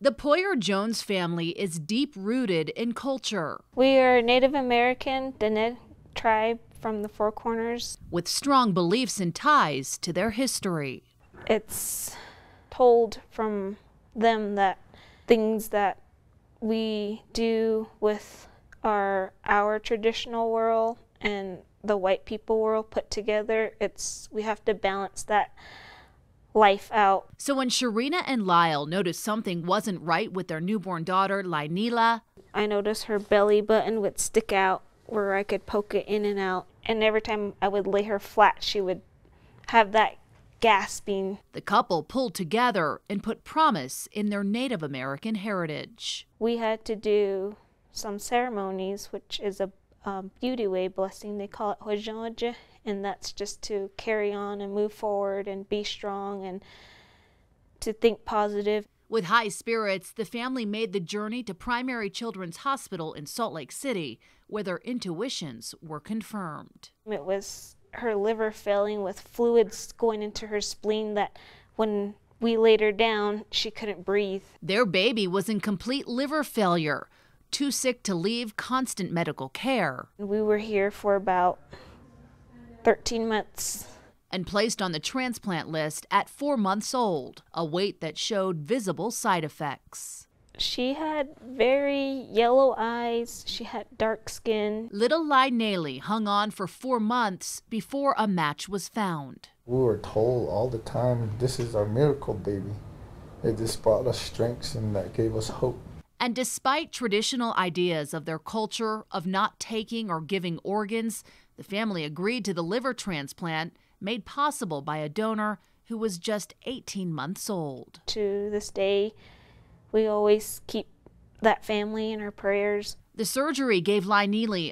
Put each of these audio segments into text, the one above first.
The Poyer Jones family is deep rooted in culture. We are Native American, Dene tribe from the Four Corners, with strong beliefs and ties to their history. It's told from them that things that we do with our our traditional world and the white people world put together, it's we have to balance that life out. So when Sharina and Lyle noticed something wasn't right with their newborn daughter, Lynila, I noticed her belly button would stick out where I could poke it in and out. And every time I would lay her flat, she would have that gasping. The couple pulled together and put promise in their Native American heritage. We had to do some ceremonies, which is a um, beauty way blessing. They call it hojanj, and that's just to carry on and move forward and be strong and to think positive. With high spirits, the family made the journey to Primary Children's Hospital in Salt Lake City, where their intuitions were confirmed. It was her liver failing with fluids going into her spleen that when we laid her down, she couldn't breathe. Their baby was in complete liver failure too sick to leave constant medical care. We were here for about 13 months. And placed on the transplant list at four months old, a wait that showed visible side effects. She had very yellow eyes. She had dark skin. Little Lai Naley hung on for four months before a match was found. We were told all the time, this is our miracle baby. It just brought us strength and that gave us hope. And despite traditional ideas of their culture of not taking or giving organs, the family agreed to the liver transplant made possible by a donor who was just 18 months old. To this day, we always keep that family in our prayers. The surgery gave Lai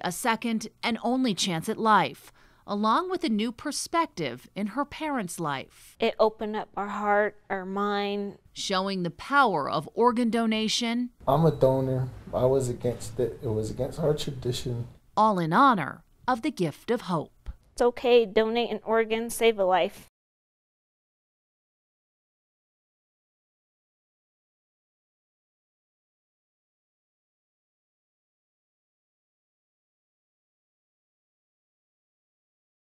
a second and only chance at life along with a new perspective in her parents' life. It opened up our heart, our mind, showing the power of organ donation. I'm a donor. I was against it. It was against our tradition. All in honor of the gift of hope. It's okay, donate an organ, save a life.